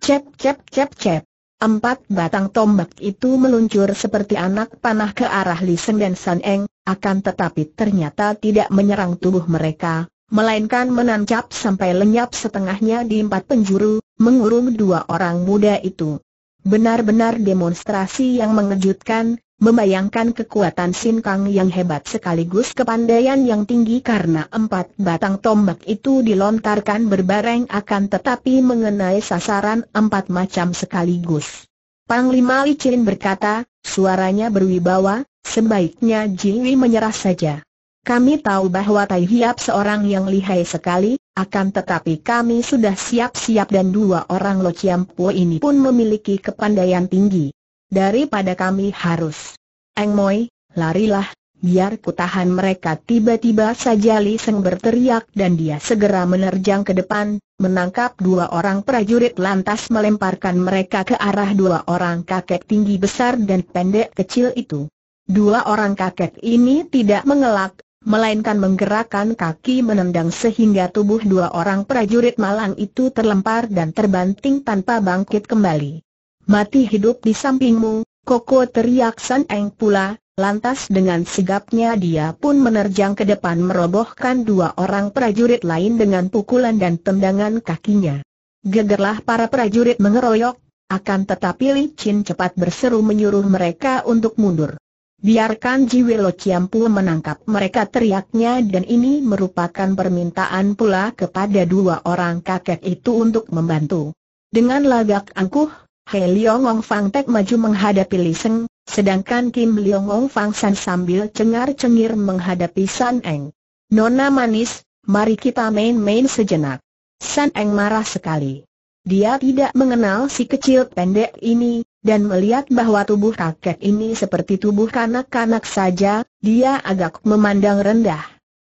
Speaker 1: Cep cep cep cep. Empat batang tombak itu meluncur seperti anak panah ke arah Li Seng dan San Eng, akan tetapi ternyata tidak menyerang tubuh mereka, melainkan menancap sampai lenyap setengahnya di empat penjuru, mengurung dua orang muda itu. Benar-benar demonstrasi yang mengejutkan, Membayangkan kekuatan Sin Kang yang hebat sekaligus kepandaian yang tinggi karena empat batang tombak itu dilontarkan berbareng akan tetapi mengenai sasaran empat macam sekaligus. Panglima Chin berkata, suaranya berwibawa, sebaiknya Jiwi menyerah saja. Kami tahu bahwa Tai Hiap seorang yang lihai sekali, akan tetapi kami sudah siap-siap dan dua orang Lo Chiam ini pun memiliki kepandaian tinggi daripada kami harus. Eng Moi, larilah, biar kutahan mereka tiba-tiba saja Li Seng berteriak dan dia segera menerjang ke depan, menangkap dua orang prajurit lantas melemparkan mereka ke arah dua orang kakek tinggi besar dan pendek kecil itu. Dua orang kakek ini tidak mengelak, melainkan menggerakkan kaki menendang sehingga tubuh dua orang prajurit malang itu terlempar dan terbanting tanpa bangkit kembali. Mati hidup di sampingmu, Koko teriak San Eng pula, lantas dengan sigapnya dia pun menerjang ke depan merobohkan dua orang prajurit lain dengan pukulan dan tendangan kakinya. Gegerlah para prajurit mengeroyok, akan tetapi Li Chin cepat berseru menyuruh mereka untuk mundur. Biarkan Jiwe Lo Pu menangkap mereka teriaknya dan ini merupakan permintaan pula kepada dua orang kakek itu untuk membantu. Dengan lagak angkuh, He Leong Ong Fang Tek maju menghadapi Li Seng, sedangkan Kim Leong Ong Fang San sambil cengar-cengir menghadapi San Eng. Nona manis, mari kita main-main sejenak. San Eng marah sekali. Dia tidak mengenal si kecil pendek ini, dan melihat bahwa tubuh kakek ini seperti tubuh kanak-kanak saja, dia agak memandang rendah.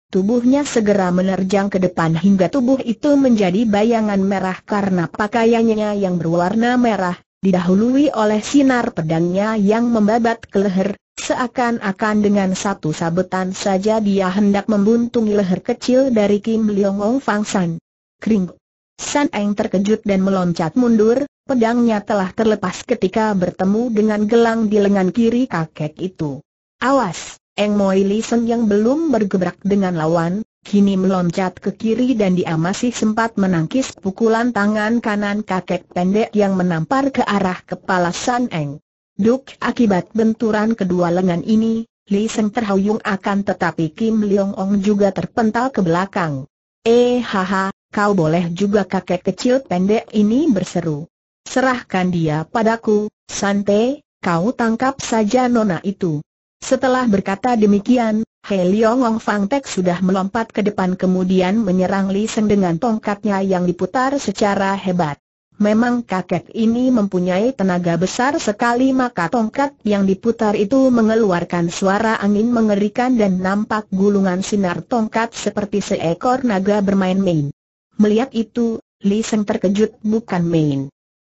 Speaker 1: Tubuhnya segera menerjang ke depan hingga tubuh itu menjadi bayangan merah karena pakaiannya yang berwarna merah, didahului oleh sinar pedangnya yang membabat ke leher, seakan-akan dengan satu sabetan saja dia hendak membuntungi leher kecil dari Kim Leong Ong Fang San. Kring! San Eng terkejut dan meloncat mundur, pedangnya telah terlepas ketika bertemu dengan gelang di lengan kiri kakek itu. Awas! Eng Moi Li Sen yang belum bergebrak dengan lawan, kini meloncat ke kiri dan dia masih sempat menangkis pukulan tangan kanan kakek pendek yang menampar ke arah kepala San Eng. Duk akibat benturan kedua lengan ini, Li Seng terhuyung akan tetapi Kim Leong Ong juga terpental ke belakang. Eh haha, kau boleh juga kakek kecil pendek ini berseru. Serahkan dia padaku, Sante, kau tangkap saja nona itu. Setelah berkata demikian, He Liong Wang Fang Tek sudah melompat ke depan kemudian menyerang Li Seng dengan tongkatnya yang diputar secara hebat. Memang kakek ini mempunyai tenaga besar sekali maka tongkat yang diputar itu mengeluarkan suara angin mengerikan dan nampak gulungan sinar tongkat seperti seekor naga bermain-main. Melihat itu, Li Seng terkejut bukan main.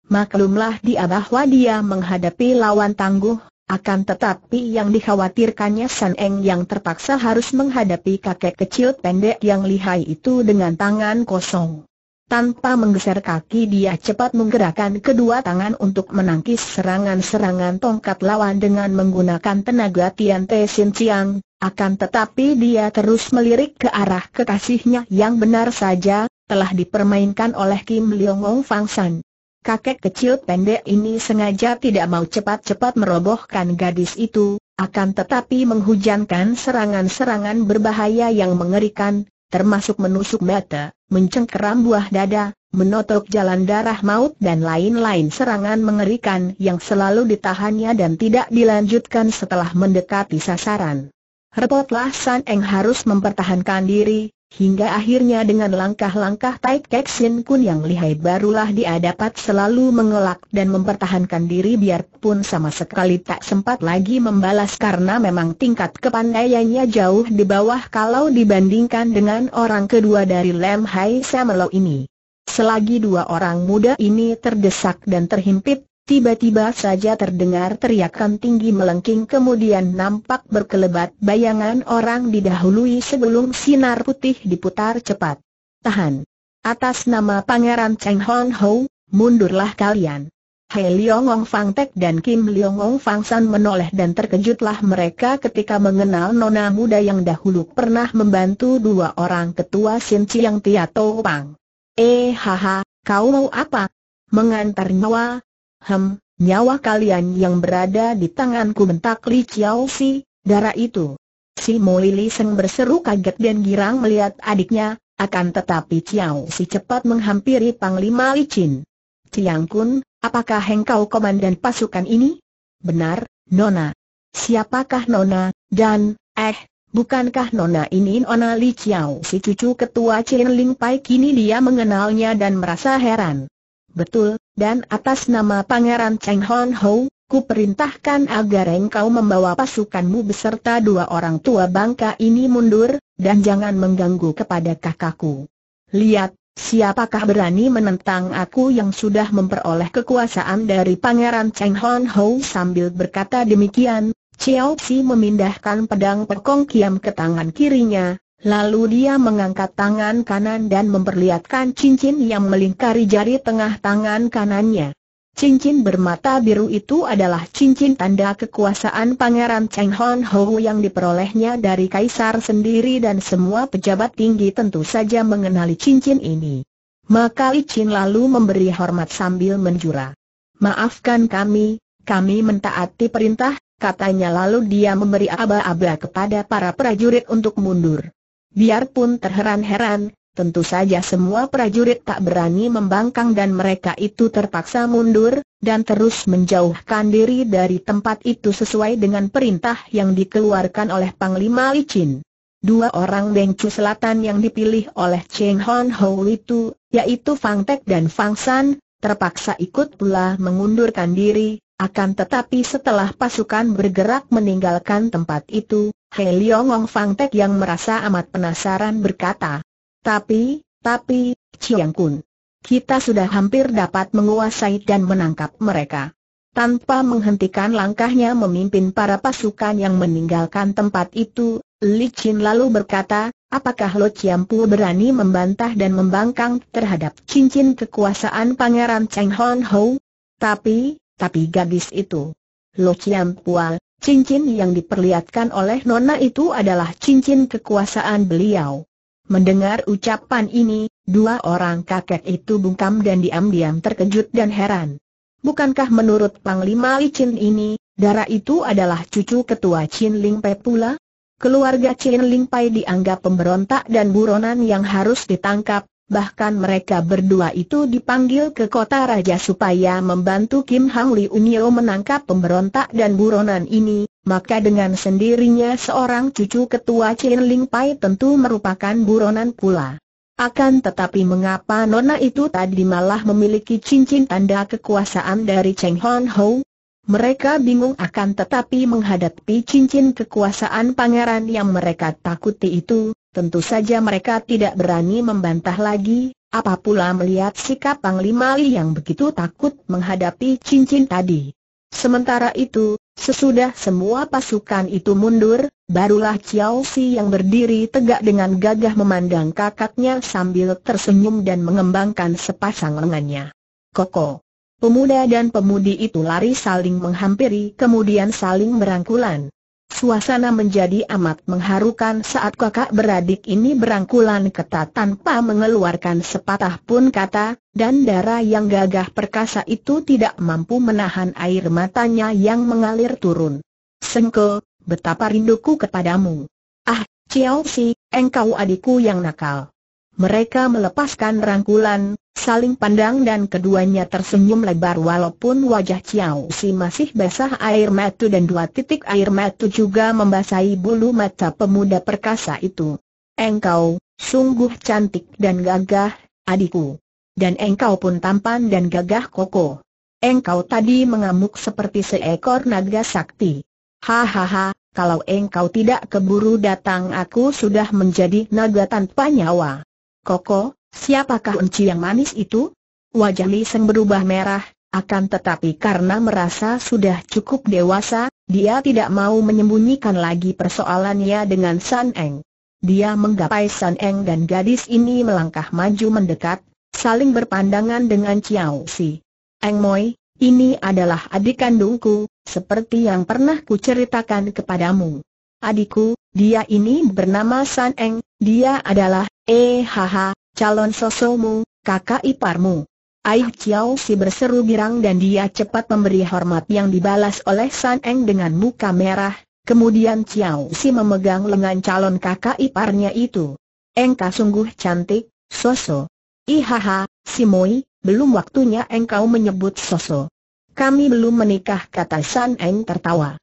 Speaker 1: Maklumlah dia bahwa dia menghadapi lawan tangguh, akan tetapi yang dikhawatirkannya San Eng yang terpaksa harus menghadapi kakek kecil pendek yang lihai itu dengan tangan kosong. Tanpa menggeser kaki dia cepat menggerakkan kedua tangan untuk menangkis serangan-serangan tongkat lawan dengan menggunakan tenaga Tian Te Sin Chiang, akan tetapi dia terus melirik ke arah kekasihnya yang benar saja, telah dipermainkan oleh Kim Leong Ong Fang San kakek kecil pendek ini sengaja tidak mau cepat-cepat merobohkan gadis itu, akan tetapi menghujankan serangan-serangan berbahaya yang mengerikan, termasuk menusuk mata, mencengkeram buah dada, menotok jalan darah maut dan lain-lain serangan mengerikan yang selalu ditahannya dan tidak dilanjutkan setelah mendekati sasaran. Repotlah San Eng harus mempertahankan diri, Hingga akhirnya dengan langkah-langkah Tai Kek Sin Kun yang lihai barulah dia dapat selalu mengelak dan mempertahankan diri biarpun sama sekali tak sempat lagi membalas karena memang tingkat kepandaiannya jauh di bawah kalau dibandingkan dengan orang kedua dari Lem Hai Samelo ini. Selagi dua orang muda ini terdesak dan terhimpit, Tiba-tiba saja terdengar teriakan tinggi melengking kemudian nampak berkelebat bayangan orang didahului sebelum sinar putih diputar cepat. Tahan. Atas nama Pangeran Cheng Hong Ho, mundurlah kalian. Hei Leong Ong Fang Tek dan Kim Leong Ong Fang San menoleh dan terkejutlah mereka ketika mengenal nona muda yang dahulu pernah membantu dua orang ketua Sin Chiang Tia Pang. Eh haha, kau mau apa? Mengantar nyawa, Hem, nyawa kalian yang berada di tanganku bentak Li Chiao Si, darah itu. Si Mo Li Seng berseru kaget dan girang melihat adiknya, akan tetapi Chiao Si cepat menghampiri Panglima Li Chin. Chiang Kun, apakah engkau komandan pasukan ini? Benar, Nona. Siapakah Nona, dan, eh, bukankah Nona ini Nona Li Chiao si cucu ketua Chin Ling Pai kini dia mengenalnya dan merasa heran. Betul, dan atas nama Pangeran Cheng Hon Ho, ku perintahkan agar engkau membawa pasukanmu beserta dua orang tua bangka ini mundur, dan jangan mengganggu kepada kakakku. Lihat, siapakah berani menentang aku yang sudah memperoleh kekuasaan dari Pangeran Cheng Hon Ho sambil berkata demikian, Chiao Si memindahkan pedang pekong kiam ke tangan kirinya, Lalu dia mengangkat tangan kanan dan memperlihatkan cincin yang melingkari jari tengah tangan kanannya. Cincin bermata biru itu adalah cincin tanda kekuasaan Pangeran Cheng Hon Ho yang diperolehnya dari Kaisar sendiri dan semua pejabat tinggi tentu saja mengenali cincin ini. Maka Icin lalu memberi hormat sambil menjura. Maafkan kami, kami mentaati perintah, katanya lalu dia memberi aba-aba kepada para prajurit untuk mundur. Biarpun terheran-heran, tentu saja semua prajurit tak berani membangkang dan mereka itu terpaksa mundur, dan terus menjauhkan diri dari tempat itu sesuai dengan perintah yang dikeluarkan oleh Panglima Licin. Dua orang Bengcu Selatan yang dipilih oleh Cheng Hon Hou itu, yaitu Fang Tek dan Fang San, terpaksa ikut pula mengundurkan diri, akan tetapi setelah pasukan bergerak meninggalkan tempat itu, He Liong Fang Tek yang merasa amat penasaran berkata. Tapi, tapi, Chiang Kun. Kita sudah hampir dapat menguasai dan menangkap mereka. Tanpa menghentikan langkahnya memimpin para pasukan yang meninggalkan tempat itu, Li Qin lalu berkata, apakah Lo Pu berani membantah dan membangkang terhadap cincin kekuasaan Pangeran Cheng Hon Ho? Tapi, tapi gadis itu. Lo Chiampua, Cincin yang diperlihatkan oleh Nona itu adalah cincin kekuasaan beliau. Mendengar ucapan ini, dua orang kakek itu bungkam dan diam-diam terkejut dan heran. Bukankah menurut Panglima Licin ini, darah itu adalah cucu ketua Chin Ling Pe pula? Keluarga Chin Ling Pai dianggap pemberontak dan buronan yang harus ditangkap, bahkan mereka berdua itu dipanggil ke kota raja supaya membantu Kim Hang Li Unio menangkap pemberontak dan buronan ini, maka dengan sendirinya seorang cucu ketua Chin Ling Pai tentu merupakan buronan pula. Akan tetapi mengapa nona itu tadi malah memiliki cincin tanda kekuasaan dari Cheng Hon Ho? Mereka bingung akan tetapi menghadapi cincin kekuasaan pangeran yang mereka takuti itu, Tentu saja mereka tidak berani membantah lagi, apapula melihat sikap Panglima Li yang begitu takut menghadapi cincin tadi. Sementara itu, sesudah semua pasukan itu mundur, barulah Chiao Si yang berdiri tegak dengan gagah memandang kakaknya sambil tersenyum dan mengembangkan sepasang lengannya. Koko. Pemuda dan pemudi itu lari saling menghampiri kemudian saling merangkulan. Suasana menjadi amat mengharukan saat kakak beradik ini berangkulan ketat tanpa mengeluarkan sepatah pun kata, dan darah yang gagah perkasa itu tidak mampu menahan air matanya yang mengalir turun. Sengko, betapa rinduku kepadamu. Ah, Chiao Si, engkau adikku yang nakal. Mereka melepaskan rangkulan, saling pandang dan keduanya tersenyum lebar walaupun wajah Chiao Si masih basah air mata dan dua titik air mata juga membasahi bulu mata pemuda perkasa itu. Engkau, sungguh cantik dan gagah, adikku. Dan engkau pun tampan dan gagah koko. Engkau tadi mengamuk seperti seekor naga sakti. Hahaha, kalau engkau tidak keburu datang aku sudah menjadi naga tanpa nyawa. Koko, siapakah unci yang manis itu? Wajah Li Seng berubah merah, akan tetapi karena merasa sudah cukup dewasa, dia tidak mau menyembunyikan lagi persoalannya dengan San Eng. Dia menggapai San Eng dan gadis ini melangkah maju mendekat, saling berpandangan dengan Chiao Si. Eng Moi, ini adalah adik kandungku, seperti yang pernah kuceritakan kepadamu. Adikku, dia ini bernama San Eng, dia adalah, eh haha, calon sosomu, kakak iparmu. Aih Chiao Si berseru girang dan dia cepat memberi hormat yang dibalas oleh San Eng dengan muka merah, kemudian Chiao Si memegang lengan calon kakak iparnya itu. Engkau sungguh cantik, Soso. Ihaha, Si Moi, belum waktunya engkau menyebut Soso. Kami belum menikah kata San Eng tertawa.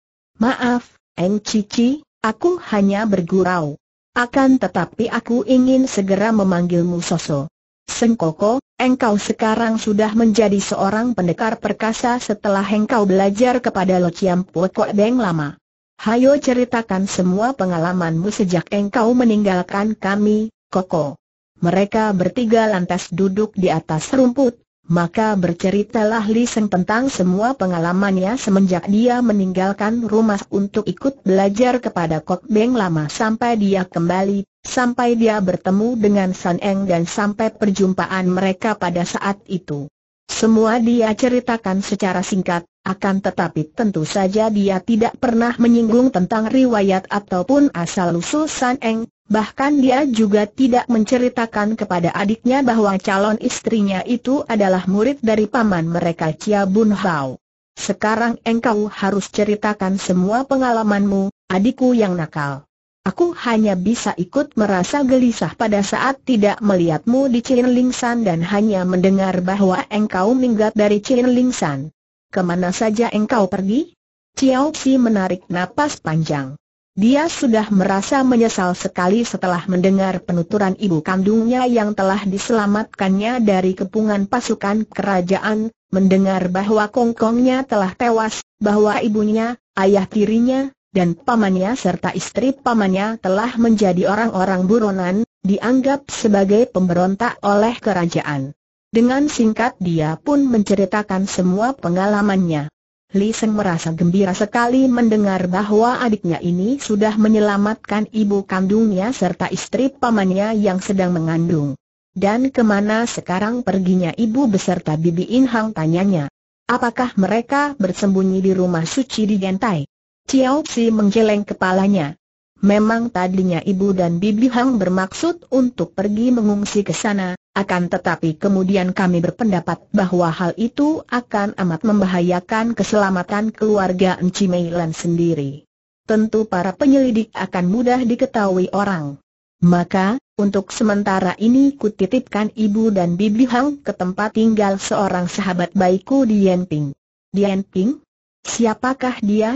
Speaker 1: Maaf, Eng Cici, Aku hanya bergurau. Akan tetapi aku ingin segera memanggilmu Soso. Sengkoko, engkau sekarang sudah menjadi seorang pendekar perkasa setelah engkau belajar kepada Lo Chiam Pokok Beng lama. Hayo ceritakan semua pengalamanmu sejak engkau meninggalkan kami, Koko. Mereka bertiga lantas duduk di atas rumput, maka berceritalah Li Seng tentang semua pengalamannya semenjak dia meninggalkan rumah untuk ikut belajar kepada Kok Beng lama sampai dia kembali, sampai dia bertemu dengan San Eng dan sampai perjumpaan mereka pada saat itu. Semua dia ceritakan secara singkat, akan tetapi tentu saja dia tidak pernah menyinggung tentang riwayat ataupun asal-usul San Eng, bahkan dia juga tidak menceritakan kepada adiknya bahwa calon istrinya itu adalah murid dari paman mereka Chia Bun Hao. Sekarang engkau harus ceritakan semua pengalamanmu, adikku yang nakal. Aku hanya bisa ikut merasa gelisah pada saat tidak melihatmu di Chin San dan hanya mendengar bahwa engkau minggat dari Chin San. Kemana saja engkau pergi? Chiao Xi menarik napas panjang. Dia sudah merasa menyesal sekali setelah mendengar penuturan ibu kandungnya yang telah diselamatkannya dari kepungan pasukan kerajaan, mendengar bahwa kongkongnya telah tewas, bahwa ibunya, ayah tirinya, dan pamannya serta istri pamannya telah menjadi orang-orang buronan, dianggap sebagai pemberontak oleh kerajaan. Dengan singkat dia pun menceritakan semua pengalamannya. Li Seng merasa gembira sekali mendengar bahwa adiknya ini sudah menyelamatkan ibu kandungnya serta istri pamannya yang sedang mengandung. Dan kemana sekarang perginya ibu beserta Bibi In Hang tanyanya. Apakah mereka bersembunyi di rumah suci di Gentai? Chiao si menggeleng kepalanya. Memang tadinya ibu dan bibi Hang bermaksud untuk pergi mengungsi ke sana, akan tetapi kemudian kami berpendapat bahwa hal itu akan amat membahayakan keselamatan keluarga Enci Meilan sendiri. Tentu para penyelidik akan mudah diketahui orang. Maka, untuk sementara ini kutitipkan ibu dan bibi Hang ke tempat tinggal seorang sahabat baikku di Yenping. Di Yenping? Siapakah dia?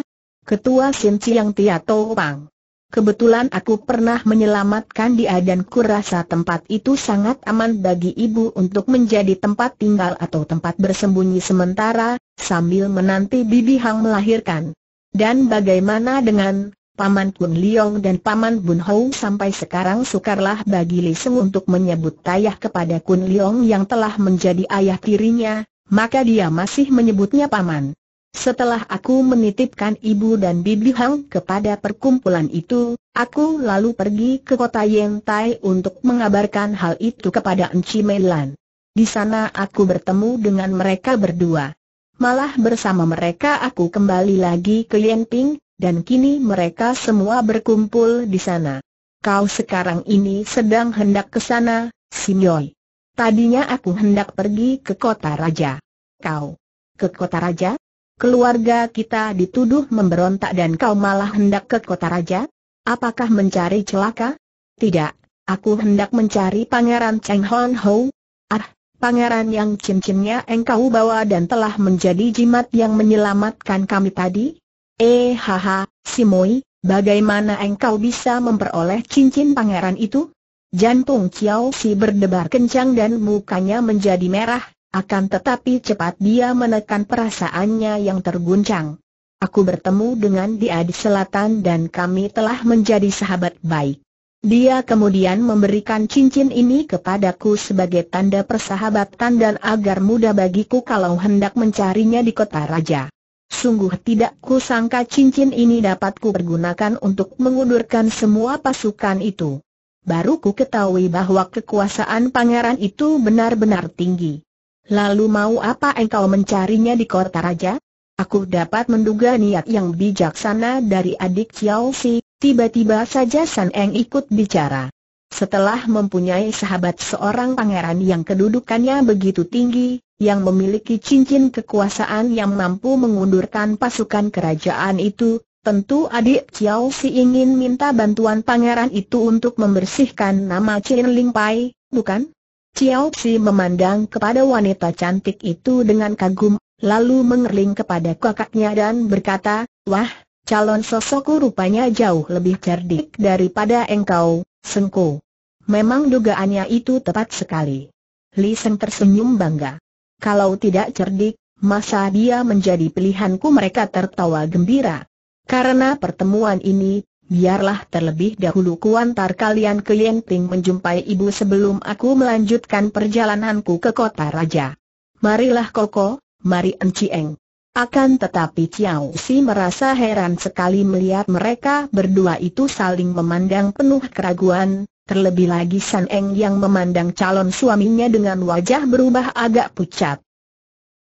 Speaker 1: Ketua Sin Chiang Tia Tau Pang. Kebetulan aku pernah menyelamatkan dia dan kurasa tempat itu sangat aman bagi ibu untuk menjadi tempat tinggal atau tempat bersembunyi sementara, sambil menanti Bibi Hang melahirkan. Dan bagaimana dengan Paman Kun Liong dan Paman Bun Hou sampai sekarang sukarlah bagi Li Seng untuk menyebut tayah kepada Kun Liong yang telah menjadi ayah tirinya, maka dia masih menyebutnya Paman. Setelah aku menitipkan ibu dan bibi Hang kepada perkumpulan itu, aku lalu pergi ke kota Tai untuk mengabarkan hal itu kepada Enci Melan. Di sana aku bertemu dengan mereka berdua. Malah bersama mereka aku kembali lagi ke Ping, dan kini mereka semua berkumpul di sana. Kau sekarang ini sedang hendak ke sana, Simyoi. Tadinya aku hendak pergi ke kota raja. Kau ke kota raja? Keluarga kita dituduh memberontak dan kau malah hendak ke kota raja? Apakah mencari celaka? Tidak, aku hendak mencari pangeran Cheng Hon Ho. Ah, pangeran yang cincinnya engkau bawa dan telah menjadi jimat yang menyelamatkan kami tadi? Eh haha, si Moi, bagaimana engkau bisa memperoleh cincin pangeran itu? Jantung Chiao Si berdebar kencang dan mukanya menjadi merah, akan tetapi cepat dia menekan perasaannya yang terguncang. Aku bertemu dengan dia di selatan dan kami telah menjadi sahabat baik. Dia kemudian memberikan cincin ini kepadaku sebagai tanda persahabatan dan agar mudah bagiku kalau hendak mencarinya di kota raja. Sungguh tidak kusangka cincin ini dapat kupergunakan untuk mengundurkan semua pasukan itu. Baru ku ketahui bahwa kekuasaan pangeran itu benar-benar tinggi. Lalu mau apa engkau mencarinya di kota raja? Aku dapat menduga niat yang bijaksana dari adik Chiao Si, tiba-tiba saja San Eng ikut bicara. Setelah mempunyai sahabat seorang pangeran yang kedudukannya begitu tinggi, yang memiliki cincin kekuasaan yang mampu mengundurkan pasukan kerajaan itu, tentu adik Chiao Si ingin minta bantuan pangeran itu untuk membersihkan nama Chin Ling Pai, bukan? Chiao memandang kepada wanita cantik itu dengan kagum, lalu mengerling kepada kakaknya dan berkata, Wah, calon sosokku rupanya jauh lebih cerdik daripada engkau, Sengko. Memang dugaannya itu tepat sekali. Li Seng tersenyum bangga. Kalau tidak cerdik, masa dia menjadi pilihanku mereka tertawa gembira. Karena pertemuan ini, biarlah terlebih dahulu kuantar kalian ke Yenting menjumpai ibu sebelum aku melanjutkan perjalananku ke kota raja. Marilah Koko, mari Encieng. Akan tetapi Chiao Si merasa heran sekali melihat mereka berdua itu saling memandang penuh keraguan, terlebih lagi San Eng yang memandang calon suaminya dengan wajah berubah agak pucat.